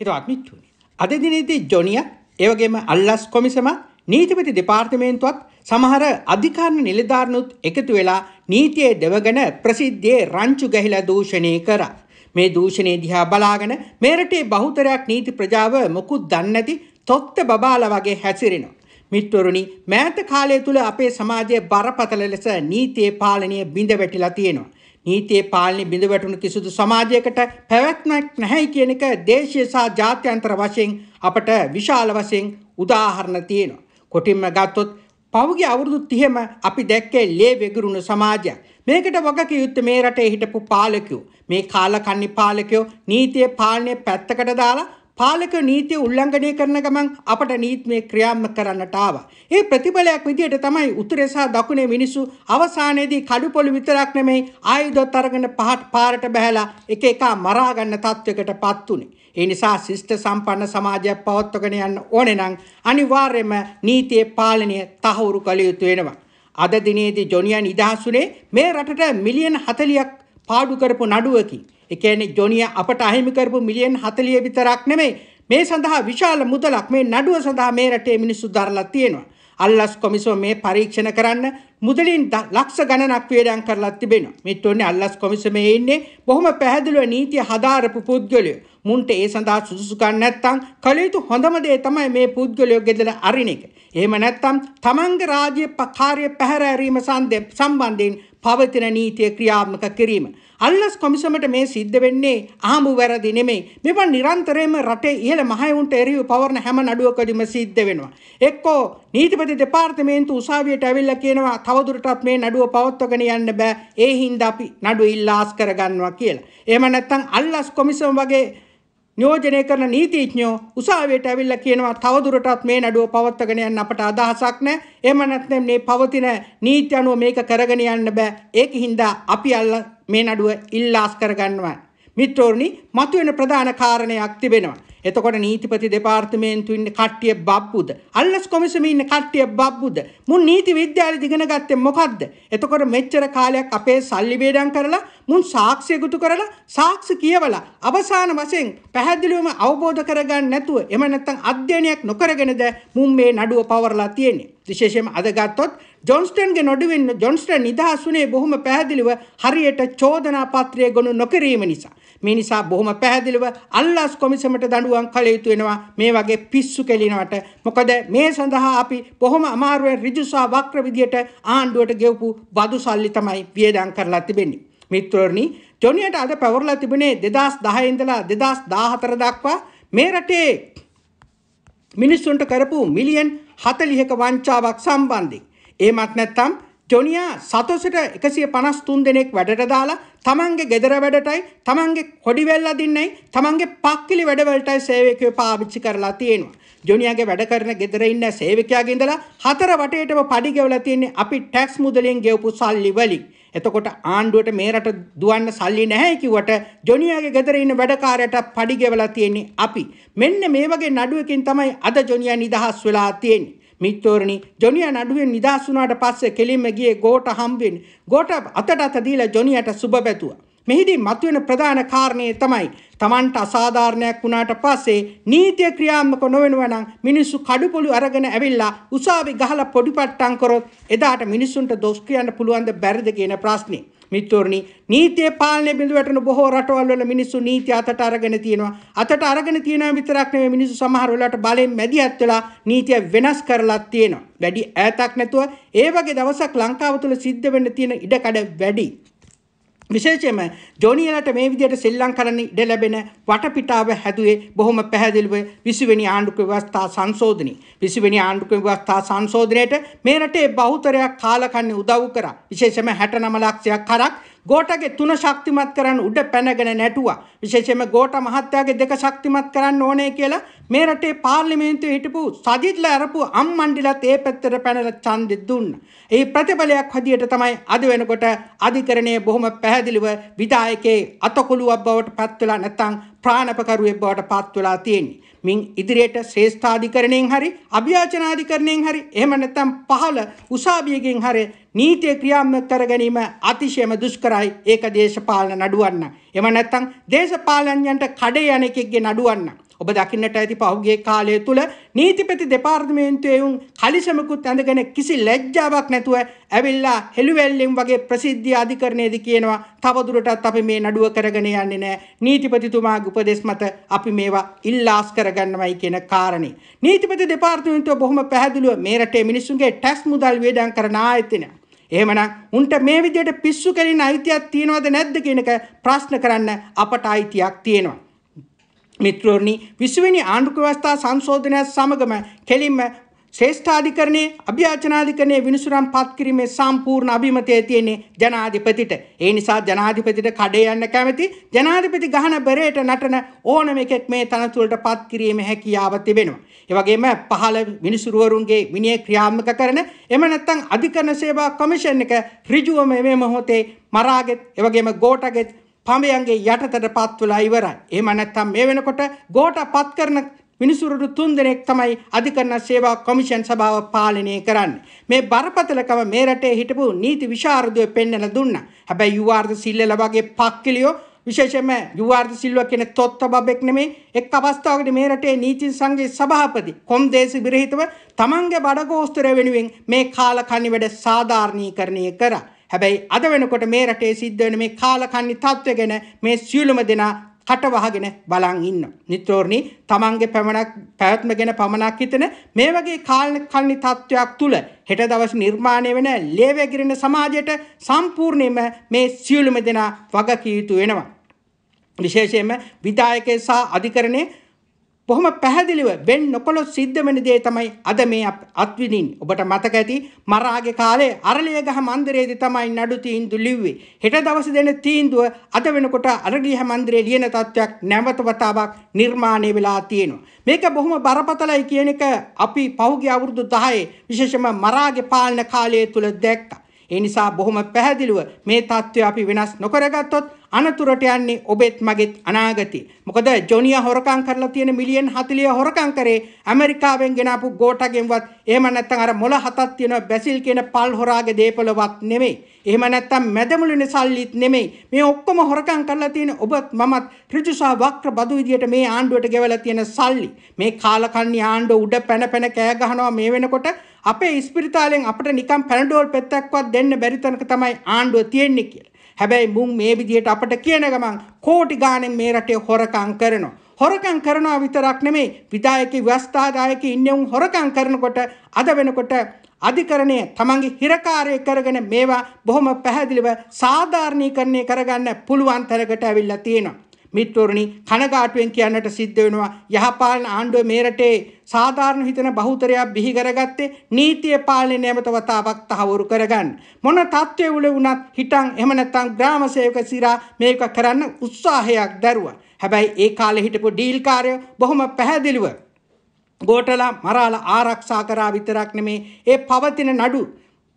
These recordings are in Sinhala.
හිතවත් මිත්තුනි. අද දිනේදී ජොනියක් ඒ වගේම අල්ලස් කොමිසම නීතිපති දෙපාර්තමේන්තුවත් සමහර අධිකාරණ නිලධාරීනුත් එකතු වෙලා නීතියේ දෙවගෙන ප්‍රසිද්ධියේ රංචු ගැහිලා දූෂණය කරා. මේ දූෂණය දිහා බලාගෙන මේ රටේ බහුතරයක් නීති ප්‍රජාව මොකුත් දන්නේ නැති තොත්ත බබාලා වගේ හැසිරෙනවා. මිත්වරුනි මෑත කාලය තුල අපේ සමාජයේ බරපතල ලෙස නීතියේ පාලනය බිඳ වැටිලා තියෙනවා. නීතියේ පාලනය බිඳ වැටුණු කිසිදු සමාජයකට පැවැත්මක් නැහැයි කියන එක දේශීය සහ ජාත්‍යන්තර වශයෙන් අපට විශාල වශයෙන් උදාහරණ තියෙනවා. කොටින්ම ගත්තොත් පවුගේ අවුරුදු 30ම අපි දැක්කේ ලේ වෙගිරුණු සමාජයක්. මේකට වගකිය යුත්තේ මේ රටේ හිටපු පාලකයෝ. මේ කාලකන්ණි පාලකයෝ නීතිය පාලනය පැත්තකට දාලා පාලක නීතිය උල්ලංඝනය කරන ගමන් අපට නීත්මය ක්‍රියාත්මක කරන්නට ආවා. ඒ ප්‍රතිඵලයක් විදියට තමයි උතුරේ සහ දකුණේ මිනිසු අවසානයේදී කඩුපොළු විතරක් නෙමෙයි ආයුධත් අරගෙන පහට පාරට බහැලා එක එක මරා ගන්න තත්වයකටපත් උනේ. ඒ නිසා ශිෂ්ට සම්පන්න සමාජයක් පවත්වාගෙන යන්න ඕනේ නම් අනිවාර්යයෙන්ම නීතියේ පාලනය තහවුරු කළ යුතු වෙනවා. අද දිනේදී ජොනියන් ඉදහසුනේ මේ රටට මිලියන 40ක් පාඩු කරපු නඩුවකින් ඒ කියන්නේ ජොනියා අපට අහිමි කරපු මිලියන් 40 විතරක් නෙමෙයි මේ සඳහා විශාල මුදලක් මේ නඩුව සඳහා මේ රටේ මිනිස්සු දරලා තියෙනවා. අල්ලස් කොමිසම මේ පරීක්ෂණ කරන්න මුදලින් ලක්ෂ ගණනක් වේදම් කරලා තිබෙනවා. මෙත් ඔන්නේ අල්ලස් කොමිසමේ ඉන්නේ බොහොම පැහැදිලිව නීතිය හදාරපු පුද්ගලයෝ. මුන්ට ඒ සඳහා සුදුසුකම් නැත්තම් කළ යුතු හොඳම දේ තමයි මේ පුද්ගලයෝ ගෙදර අරින එක. එහෙම නැත්තම් තමන්ගේ රාජ්‍ය කාර්ය පැහැර හැරීම සම්බන්ධයෙන් පවතින නීතිය ක්‍රියාත්මක කිරීම. අල්ලස් කොමිසමට මේ සිද්ධ වෙන්නේ අහමු වැරදි නෙමේ. මෙවන් නිරන්තරයෙන්ම රටේ ඉහළ මහයුන්ට එරෙහිව පවරන හැම නඩුවකදීම සිද්ධ වෙනවා. එක්කෝ නීතිපති දෙපාර්තමේන්තු උසාවියට ඇවිල්ලා කියනවා තවදුරටත් මේ නඩුව පවත්වාගෙන යන්න බෑ. ඒ හින්දා අපි නඩුව ඉල්ලාස් කරගන්නවා කියලා. එහෙම නැත්නම් අල්ලස් කොමිසම වගේ නියෝජනය කරන නීතිඥයෝ උසාවියට ඇවිල්ලා කියනවා තවදුරටත් මේ නඩුව පවත්වාගෙන යන්න අපට අදහසක් නැහැ. එහෙම නැත්නම් මේ පවතින නීති අනුව මේක කරගෙන යන්න බෑ. ඒකින්ද අපි අල්ල මේ නඩුව ඉල්ලාස් කරගන්නවා. මිත්‍රෝනි, මතුවෙන ප්‍රධාන කාරණයක් තිබෙනවා. එතකොට නීතිපති දෙපාර්තමේන්තු ඉන්න කට්ටිය බබ්බුද? අල්ලස් කොමිසමේ ඉන්න කට්ටිය බබ්බුද? මුන් නීති විද්‍යාලේ දිගන ගත්තේ මොකද්ද? එතකොට මෙච්චර කාලයක් අපේ සල්ලි වේදම් කරලා මුන් සාක්ෂි ගුතු කරලා සාක්ෂි කියවලා අවසාන වශයෙන් පැහැදිලිවම අවබෝධ කරගන්න නැතුව එහෙම නැත්නම් අධ්‍යයනයක් නොකරගෙනද මුන් මේ නඩුව පවර්ලා තියෙන්නේ. විශේෂයෙන්ම අද ගත්තොත් ජොන්ස්ටන්ගේ නොඩුවෙන් ජොන්ස්ටන් නිදහස් වුණේ බොහොම පැහැදිලිව හරියට චෝදනා පත්‍රය ගොනු නොකිරීම නිසා. මේ නිසා බොහොම පැහැදිලිව අල්ලාස් කොමිසමට දඬුවම් කළ යුතු වෙනවා මේ වගේ පිස්සු කෙලිනවට. මොකද මේ සඳහා අපි බොහොම අමාරුවෙන් ඍජුසා වක්‍ර විදියට ආණ්ඩුවට ගෙවපු බදු සල්ලි තමයි වියදම් කරලා තිබෙන්නේ. මිත්‍රෝනි ජොනියට අද පැවරලා තිබුණේ 2010 ඉඳලා 2014 දක්වා මේ රටේ මිනිස්සුන්ට කරපු මිලියන් 40ක වංචාවක් සම්බන්ධයෙන්. ඒමත් නැත්නම් ජොනියා සතොසට එකසිය පනස් තුන් දෙනෙක් වැඩට දාලා තමන්ගේ ගෙදර වැඩටයි තමන්ගේ කොඩිවෙල්ල දින්නයි තමන්ගේ පක්කිලි වැඩවලටයි සේවකය පාවිච්චි කරලා තියෙනවා. ජොනියාගේ වැඩ කරන ගෙදර ඉන්න සේවකයාගේ ඉඳලා හතර වටේටම පඩි ගෙවලා තියෙන්නේ අපි ටැක්ස් මුදලෙන් ගෙවපු සල්ලි වලින්. එතකොට ආණ්ඩුවට මේ රට දුවන්න සල්ලි නැහැ කිව්වට ජොනියාගේ ගෙදර ඉන්න වැඩකාරයට පඩි ගෙවලා තියෙන්නේ අපි. මෙන්න මේ වගේ නඩුවකින් තමයි අද ජොනියා නිදහස් වෙලා තියෙන්නේ. මිත්තෝරණි ජොනියා නඩුවෙන් නිදහස් වුණාට පස්සේ කෙලින්ම ගියේ ගෝට හම්බෙන් ගෝට අතට අත දීලා ජොනියට සුබ පැතුවා මෙහිදී මතුවෙන ප්‍රධාන කාරණය තමයි Tamanට අසාධාරණයක් වුණාට පස්සේ නීතිය ක්‍රියාත්මක නොවෙනවා නම් මිනිස්සු කඩුපොළු අරගෙන ඇවිල්ලා උසාවි ගහලා පොඩිපට්ටම් කරොත් එදාට මිනිස්සුන්ට දොස් කියන්න පුළුවන් ද බැරිද කියන ප්‍රශ්නේ මිත්‍රෝනි නීතිය පාලනය බිඳුවටන බොහෝ රටවල් වල මිනිස්සු නීති අතට අරගෙන තියෙනවා අතට අරගෙන තියෙනවා විතරක් නෙවෙයි මිනිස්සු සමහර වෙලාවට බලෙන් මැදිහත් වෙලා නීතිය වෙනස් කරලත් තියෙනවා වැඩි ඈතක් නැතුව ඒ වගේ දවසක් ලංකාව තුල සිද්ධ වෙන්න තියෙන ඉඩකඩ වැඩි විශේෂයෙන්ම ජෝනියලට මේ විදිහට සෙල්ලම් කරන්න ඉඩ ලැබෙන වටපිටාව හැදුවේ බොහොම පැහැදිලිව 20 වෙනි ආණ්ඩුක ව්‍යවස්ථා සංශෝධනය 20 වෙනි ආණ්ඩුක ව්‍යවස්ථා සංශෝධනයට මේ රටේ බහුතරයක් කාලකන්ණි උදව් කරා විශේෂයෙන්ම 69 ලක්ෂයක් කරක් ගෝටගේ තුන ශක්තිමත් කරන්න උඩ පැනගෙන නැටුවා. විශේෂයෙන්ම ගෝට මහත්තයාගේ දෙක ශක්තිමත් කරන්න ඕනේ කියලා මේ රටේ පාර්ලිමේන්තුවේ හිටපු සජිත්ලා අරපු අම්මණ්ඩිලත් ඒ පැත්තට පැනලා ඡන්දෙ දුන්නා. ඒ ප්‍රතිඵලයක් හැදියට තමයි අද වෙනකොට අධිකරණයේ බොහොම පැහැදිලිව විධායකේ අතකොළුවක් බවට පත් වෙලා නැත්නම් ප්‍රාණපකරුවෙක් බවට පත් වෙලා තියෙන්නේ. මින් ඉදිරියට ශ්‍රේෂ්ඨාධිකරණයෙන් හරි අභ්‍යාචනාධිකරණයෙන් හරි එහෙම නැත්නම් පහළ උසාවියකින් හරි නීතිය ක්‍රියාත්මක කර ගැනීම අතිශයම දුෂ්කරයි ඒක දේශපාලන නඩුවන්න. එහෙම නැත්නම් දේශපාලනඥයන්ට කඩේ යන එකෙක්ගේ නඩුවන්න. ඔබ දකින්නට ඇති පහුගිය කාලය තුල නීතිපති දෙපාර්තමේන්තුවේ උන් කලිසමකුත් ඇඳගෙන කිසි ලැජ්ජාවක් නැතුව ඇවිල්ලා හෙළුවැල්ලෙන් වගේ ප්‍රසිද්ධ අධිකරණයේදී කියනවා තවදුරටත් අපි මේ නඩුව කරගෙන යන්නේ නැහැ නීතිපතිතුමාගේ උපදෙස් මත අපි මේවා ඉල්ලාස් කරගෙන කරගන්නවයි කියන කාරණේ. නීතිපති දෙපාර්තමේන්තුව බොහොම පැහැදිලිව මේ රටේ මිනිස්සුන්ගේ ටැක්ස් මුදල් වේදම් කරන ආයතනයක්. එහෙමනම් උන්ට මේ විදිහට පිස්සු කෙලින් අයිතියක් තියෙනවද නැද්ද කියනක ප්‍රශ්න කරන්න අපට අයිතියක් තියෙනවා. මිත්‍රෝනි විශ්වවිනි ආණ්ඩුක ව්‍යවස්ථා සංශෝධනයත් සමගම කෙලින්ම ශේෂ්ඨාධිකරණයේ අභ්‍යාචනාධිකරණයේ විනිසුරම් පත් කිරීමේ සම්පූර්ණ අභිමතය තියෙන්නේ ජනාධිපතිට. ඒ නිසා ජනාධිපතිට කඩේ යන්න කැමති ජනාධිපති ගහන බෙරේට නටන ඕනම එකෙක් මේ තනතුරට පත් කිරීමේ හැකියාව තිබෙනවා. ඒ වගේම පහළ විනිසුරුවරුන්ගේ විනය ක්‍රියාත්මක කරන එම නැත්නම් අධිකරණ සේවා කොමිෂන් එක ඍජුවම මේ මොහොතේ මරාගෙත් ඒ වගේම ගෝටගෙත් පඹයන්ගේ යටතට පත් වෙලා ඉවරයි. එහෙම නැත්නම් මේ වෙනකොට ගෝට පත් කරන මිනිසුරුඩු තුන්දෙනෙක් තමයි අධිකරණ සේවා කොමිෂන් සභාව පාලනය කරන්නේ. මේ බරපතලකම මේ රටේ හිටපු නීති විශාරදව පෙන්වලා දුන්නා. හැබැයි යුවාර්ද සිල්ලල වගේ පක්කිලියෝ විශේෂයෙන්ම යුවාර්ද සිල්වා කියන තොත්ත බබෙක් නෙමේ එක් අවස්ථාවකදී මේ රටේ නීති සංඝයේ සභාපති කොම්දේසි විරහිතව තමන්ගේ බඩගෝස්තරය වෙනුවෙන් මේ කාල කණි වැඩ සාධාරණීකරණය කරා. හැබැයි අද වෙනකොට මේ රටේ සිද්ධ වෙන මේ කාලකන්ණි තත්ත්වය ගැන මේ සියලුම දෙනා කට වහගෙන බලන් ඉන්න. නිතරෝණි තමන්ගේ පැමණක් පැවැත්ම ගැන පමණක් හිතන මේ වගේ කාලන කල්නි තත්ත්වයක් තුළ හෙට දවස් නිර්මාණය වෙන ලේවැගිරෙන සමාජයට සම්පූර්ණයෙන්ම මේ සියලුම දෙනා වගකීතු වෙනවා. විශේෂයෙන්ම විධායකය සහ අධිකරණයේ බොහොම පැහැදිලිව වෙන් නොකොළොත් සිද්ධ වෙන දේ තමයි අද මේ අත්විඳින්. ඔබට මතක ඇති මරාගේ කාලේ අරලියගහ මන්දිරයේදී තමයි නඩු තීන්දුව ලිව්වේ. හෙට දවසේ දෙන තීන්දුව අද වෙනකොට අරලියගහ මන්දිරයේ ලියන තත්වයක් නැවත වතාවක් නිර්මාණය වෙලා තියෙනවා. මේක බොහොම බරපතලයි කියන එක අපි පහුගිය අවුරුදු 10 විශේෂම මරාගේ පාලන කාලය තුල දැක්කා. ඒ නිසා බොහොම පැහැදිලිව මේ தত্ত্বය අපි වෙනස් නොකරගත්තොත් අනතුරට යන්නේ ඔබෙත් මගෙත් අනාගති. මොකද ජොනියා හොරකම් කරලා තියෙන මිලියන් 40 හොරකම් කරේ ඇමරිකාවෙන් ගෙනාපු ගෝටගෙන්වත් එහෙම නැත්නම් අර මොළ හතක් තියෙන බැසිල් කියන පල් හොරාගේ දේපලවත් නෙමෙයි. එහෙම නැත්නම් මැදමුළුන සල්ලිත් නෙමෙයි. මේ ඔක්කොම හොරකම් කරලා තියෙන ඔබත් මමත් ඍජුසා වක්‍ර බදු විදියට මේ ආණ්ඩුවට ගෙවලා තියෙන සල්ලි. මේ කාලකන්ණි ආණ්ඩුව උඩ පැන පැන කෑ ගහනවා මේ වෙනකොට අපේ ඉස්පිරිතාලෙන් අපිට නිකන් පැනඩෝල් පෙත්තක්වත් දෙන්න බැරි තැනක තමයි ආණ්ඩුව තියෙන්නේ කියලා. හැබැයි මුන් මේ විදිහට අපට කියන ගමන් කෝටි ගාණෙන් මේ රටේ හොරකම් කරනවා. හොරකම් කරනවා විතරක් නෙමෙයි විධායකී ව්‍යවස්ථාදායකී ඉන්නේ උන් හොරකම් කරනකොට අද වෙනකොට අධිකරණය තමන්ගේ හිරකාරය කරගෙන මේවා බොහොම පැහැදිලිව සාධාරණීකරණය කරගන්න පුළුවන් තරකට ඇවිල්ලා තියෙනවා. මිත්වරුනි කනගාටුවෙන් කියන්නට සිද්ධ වෙනවා යහපාලන ආණ්ඩුව මේ රටේ සාධාරණ හිතන බහුතරයක් බිහි කරගත්තේ නීතිය පාලනය නැමත වතාවක් තහවුරු කරගන්න මොන තත්ත්වයේ උල වුණත් හිටන් එහෙම නැත්නම් ග්‍රාම සේවක සිරා මේක කරන්න උත්සාහයක් දරුවා හැබැයි ඒ කාලේ හිටපු ඩීල්කාරය බොහොම පැහැදිලිව ගෝඨලා මරාලා ආරක්ෂා කරා විතරක් නෙමේ ඒ පවතින නඩු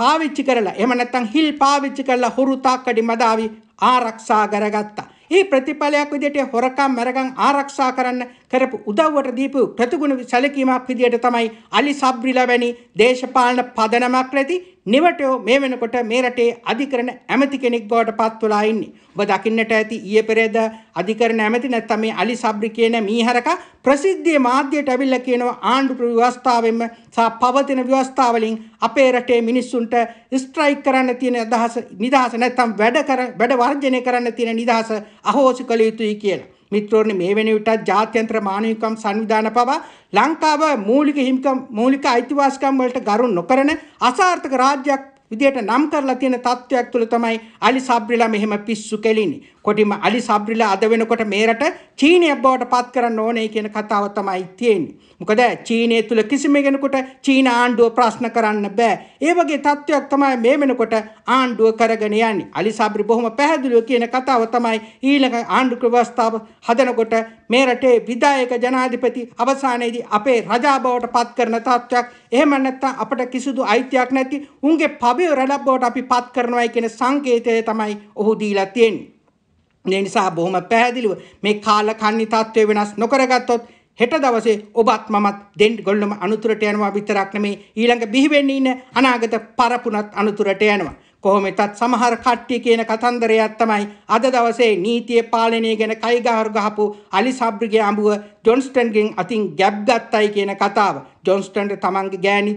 පාවිච්චි කරලා එහෙම නැත්නම් හිල් පාවිච්චි කරලා හුරු තාක්කඩි මදාවි ආරක්ෂා කරගත්තා ඒ ප්‍රතිඵලයක් විදිහට හොරකම් මරකම් ආරක්ෂා කරන්න කරපු උදව්වට දීපු ප්‍රතිගුණ සැලකීමක් විදිහට තමයි අලි සබ්රිලා වැනි දේශපාලන පදනමක් නැති නිවටයෝ මේ වෙනකොට මේ රටේ අධිකරණ ඇමති කෙනෙක් බවට පත් වෙලා ඉන්නේ. ඔබ දකින්නට ඇති ඊයේ පෙරේද අධිකරණ ඇමති නැත්නම් මේ අලි සබ්රි කියන මීහරක ප්‍රසිද්ධියේ මාධ්‍යයට අවිල්ලා කියනවා ආණ්ඩු ව්‍යවස්ථාවෙම සහ පවතින ව්‍යවස්ථාවලින් අපේ රටේ මිනිස්සුන්ට ස්ට්‍රයික් කරන්න තියෙන අදහස නිදහස නැත්නම් වැඩ කර වැඩ වර්ජනය කරන්න තියෙන නිදහස අහෝසි කළ යුතුයි කියලා. මිත්‍රෝනි මේ වෙන විටත් ජාත්‍යන්තර මානවිකම් සංවිධාන පවා ලංකාව මූලික හිමිකම් මූලික අයිතිවාසිකම් වලට ගරු නොකරන අසාර්ථක රාජ්‍යයක් විදියට නම් කරලා තියෙන තත්ත්වයක් තුළ තමයි අලි සබ්රිලා මෙහෙම පිස්සු කෙලින්නේ. කොටිම අලි සබ්රිලා අද වෙනකොට මේරට චීනයක් බවට පත් කරන්න ඕනේ කියන කතාව තමයි තියෙන්නේ. මොකද චීනය තුළ කිසිම කෙනෙකුට චීන ආණ්ඩුව ප්‍රශ්න කරන්න බෑ. ඒ වගේ තත්ත්වයක් තමයි මේ වෙනකොට ආණ්ඩුව කරගෙන යන්නේ. අලි සබ්රි බොහොම පැහැදිලිව කියන කතාව තමයි ඊළඟ ආණ්ඩු ව්‍යවස්ථාව හදනකොට මේ රටේ විධායක ජනාධිපති අවසානයේදී අපේ රජා බවට පත් කරන තත්ත්වයක්. එහෙම නැත්නම් අපට කිසිදු අයිතියක් නැති උන්ගේ පබිය රැළ බවට අපි පත් කරනවායි කියන සංකේතය තමයි ඔහු දීලා තියෙන්නේ. ඒ නිසා බොහොම පැහැදිලිව මේ කාල කන්නි තත්ත්වය වෙනස් නොකරගත්තොත් හෙට දවසේ ඔබත් මමත් දෙන් ගොල්ලම අනුතුරට යනවා විතරක් නෙමේ ඊළඟ බිහිවෙන්න ඉන්න අනාගත පරපුණත් අනුතුරට යනවා. කොහොමෙතත් සමහර කට්ටිය කියන කතන්දරයක් තමයි අද දවසේ නීතිය පාලනය ගැන කයිගහරු ගහපු අලි සබ්රිගේ අඹුව ජොන්ස්ටන්ගෙන් අතින් ගැබ් ගත්තයි කියන කතාව. ජොන්ස්ටන්ට තමන්ගේ ගෑණි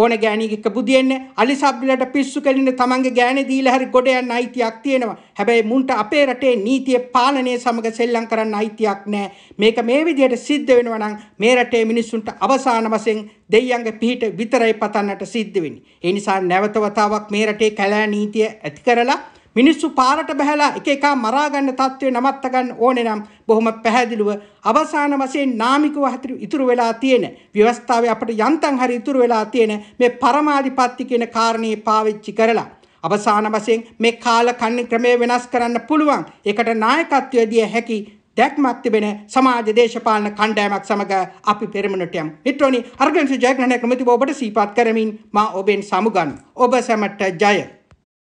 ඕන ගෑණියෙක් එක්ක බුදියෙන්න අලි සබ්ලට පිස්සු කෙලින්න තමන්ගේ ගෑණි දීලා හරි ගොඩ යන්න අයිතියක් තියෙනවා. හැබැයි මුන්ට අපේ රටේ නීතිය පාලනය සමග සෙල්ලම් කරන්න අයිතියක් නැහැ. මේක මේ විදිහට සිද්ධ වෙනවා නම් මේ රටේ මිනිස්සුන්ට අවසාන වශයෙන් දෙයියන්ගේ පිහිට විතරයි පතන්නට සිද්ධ වෙන්නේ. ඒ නිසා නැවත වතාවක් මේ රටේ කැලෑ නීතිය ඇති කරලා මිනිස්සු පාරට බහැලා එක එකා මරා ගන්න තත්ත්වේ නවත්ත ගන්න ඕනේ නම් බොහොම පැහැදිලිව අවසාන වශයෙන් නාමිකව ඉතුරු වෙලා තියෙන ව්‍යවස්ථාවේ අපිට යන්තම් හරි ඉතුරු වෙලා තියෙන මේ පරමාධිපත්‍ය කියන කාරණේ පාවිච්චි කරලා අවසාන වශයෙන් මේ කාල කන්නේ ක්‍රමය වෙනස් කරන්න පුළුවන්. ඒකට නායකත්වය දිය හැකි දැක්මක් තිබෙන සමාජ දේශපාලන කණ්ඩායමක් සමග අපි පෙරමුණට යමු. මිත්‍රෝනි අර්ගන්සු ජයග්‍රහණය කමිටුව ඔබට සීපත් කරමින් මා ඔබෙන් සමුගන්නවා. ඔබ සැමට ජය.